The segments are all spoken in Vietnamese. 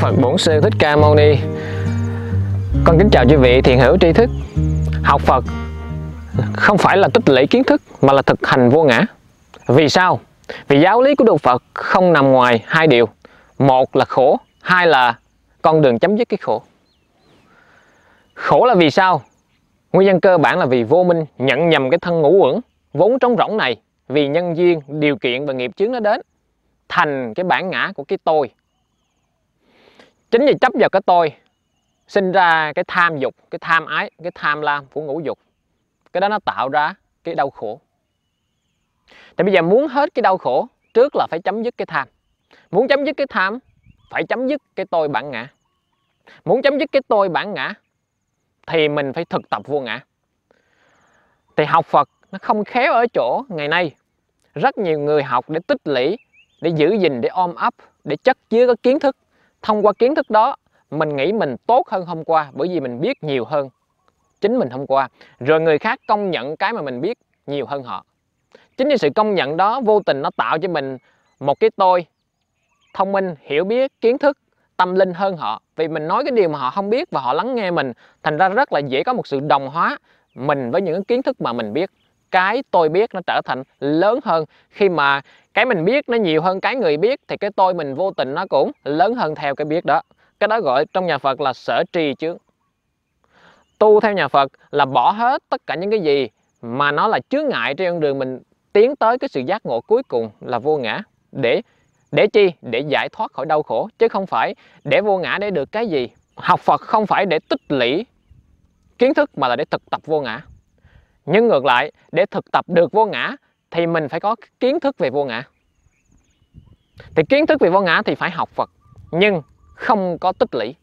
con Phật Bổn Sư Thích Ca Mâu Ni Con kính chào quý vị thiền hữu tri thức Học Phật không phải là tích lũy kiến thức mà là thực hành vô ngã Vì sao? Vì giáo lý của Đức Phật không nằm ngoài hai điều Một là khổ, hai là con đường chấm dứt cái khổ Khổ là vì sao? Nguyên nhân cơ bản là vì vô minh nhận nhầm cái thân ngũ uẩn vốn trống rỗng này vì nhân duyên, điều kiện và nghiệp chướng nó đến thành cái bản ngã của cái tôi chính vì chấp vào cái tôi sinh ra cái tham dục cái tham ái cái tham lam của ngũ dục cái đó nó tạo ra cái đau khổ thì bây giờ muốn hết cái đau khổ trước là phải chấm dứt cái tham muốn chấm dứt cái tham phải chấm dứt cái tôi bản ngã muốn chấm dứt cái tôi bản ngã thì mình phải thực tập vô ngã thì học phật nó không khéo ở chỗ ngày nay rất nhiều người học để tích lũy để giữ gìn để ôm ấp để chất chứa các kiến thức thông qua kiến thức đó mình nghĩ mình tốt hơn hôm qua bởi vì mình biết nhiều hơn chính mình hôm qua rồi người khác công nhận cái mà mình biết nhiều hơn họ chính vì sự công nhận đó vô tình nó tạo cho mình một cái tôi thông minh hiểu biết kiến thức tâm linh hơn họ vì mình nói cái điều mà họ không biết và họ lắng nghe mình thành ra rất là dễ có một sự đồng hóa mình với những kiến thức mà mình biết cái tôi biết nó trở thành lớn hơn khi mà cái mình biết nó nhiều hơn cái người biết thì cái tôi mình vô tình nó cũng lớn hơn theo cái biết đó cái đó gọi trong nhà Phật là sở trì chứ tu theo nhà Phật là bỏ hết tất cả những cái gì mà nó là chướng ngại trên con đường mình tiến tới cái sự giác ngộ cuối cùng là vô ngã để để chi để giải thoát khỏi đau khổ chứ không phải để vô ngã để được cái gì học Phật không phải để tích lũy kiến thức mà là để thực tập vô ngã nhưng ngược lại để thực tập được vô ngã thì mình phải có kiến thức về vô ngã thì kiến thức về vô ngã thì phải học phật nhưng không có tích lũy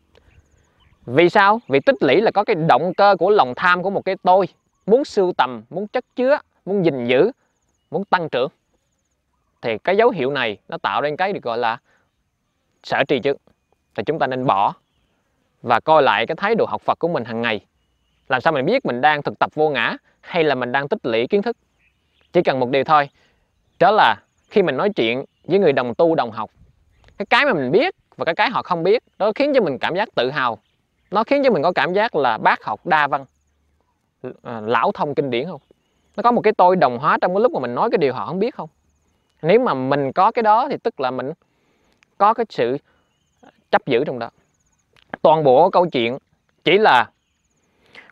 vì sao vì tích lũy là có cái động cơ của lòng tham của một cái tôi muốn sưu tầm muốn chất chứa muốn gìn giữ muốn tăng trưởng thì cái dấu hiệu này nó tạo nên cái được gọi là sở trì chứ thì chúng ta nên bỏ và coi lại cái thái độ học Phật của mình hàng ngày làm sao mình biết mình đang thực tập vô ngã hay là mình đang tích lũy kiến thức chỉ cần một điều thôi đó là khi mình nói chuyện với người đồng tu đồng học cái cái mà mình biết và cái cái họ không biết đó khiến cho mình cảm giác tự hào nó khiến cho mình có cảm giác là bác học đa văn à, lão thông kinh điển không nó có một cái tôi đồng hóa trong cái lúc mà mình nói cái điều họ không biết không nếu mà mình có cái đó thì tức là mình có cái sự chấp giữ trong đó toàn bộ câu chuyện chỉ là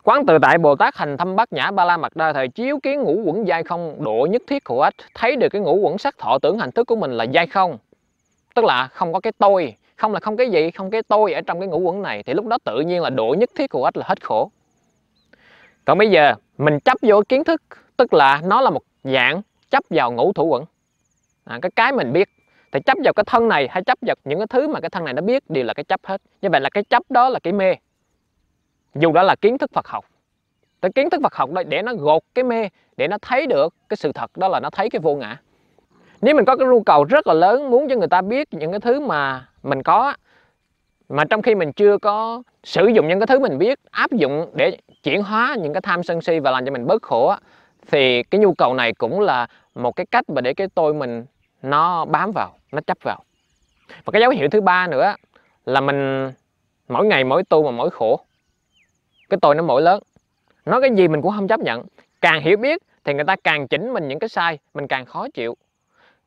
Quán tự tại Bồ Tát hành thâm bát nhã ba la mật đa thời chiếu kiến ngũ quẩn giai không độ nhất thiết khổ ích thấy được cái ngũ quẩn sắc thọ tưởng hành thức của mình là giai không tức là không có cái tôi không là không cái gì không cái tôi ở trong cái ngũ quẩn này thì lúc đó tự nhiên là độ nhất thiết khổ ích là hết khổ còn bây giờ mình chấp vô kiến thức tức là nó là một dạng chấp vào ngũ thủ quẩn à, cái cái mình biết thì chấp vào cái thân này hay chấp vào những cái thứ mà cái thân này nó biết đều là cái chấp hết như vậy là cái chấp đó là cái mê dù đó là kiến thức Phật học thì kiến thức Phật học đó để nó gột cái mê để nó thấy được cái sự thật đó là nó thấy cái vô ngã nếu mình có cái nhu cầu rất là lớn muốn cho người ta biết những cái thứ mà mình có mà trong khi mình chưa có sử dụng những cái thứ mình biết áp dụng để chuyển hóa những cái tham sân si và làm cho mình bớt khổ thì cái nhu cầu này cũng là một cái cách mà để cái tôi mình nó bám vào nó chấp vào và cái dấu hiệu thứ ba nữa là mình mỗi ngày mỗi tu mà mỗi khổ cái tội nó mỗi lớn nói cái gì mình cũng không chấp nhận càng hiểu biết thì người ta càng chỉnh mình những cái sai mình càng khó chịu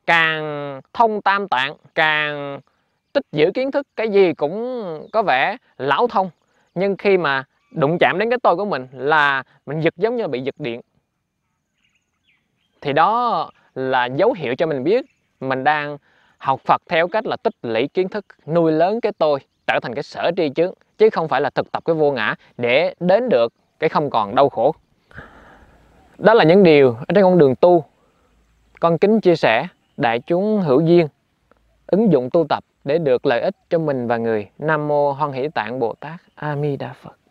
càng thông tam tạng càng tích giữ kiến thức cái gì cũng có vẻ lão thông nhưng khi mà đụng chạm đến cái tôi của mình là mình giật giống như bị giật điện thì đó là dấu hiệu cho mình biết mình đang học Phật theo cách là tích lũy kiến thức nuôi lớn cái tôi trở thành cái sở tri trước chứ không phải là thực tập cái vô ngã để đến được cái không còn đau khổ đó là những điều ở trên con đường tu con kính chia sẻ đại chúng hữu duyên ứng dụng tu tập để được lợi ích cho mình và người nam mô hoan hỷ tạng bồ tát a mi đà phật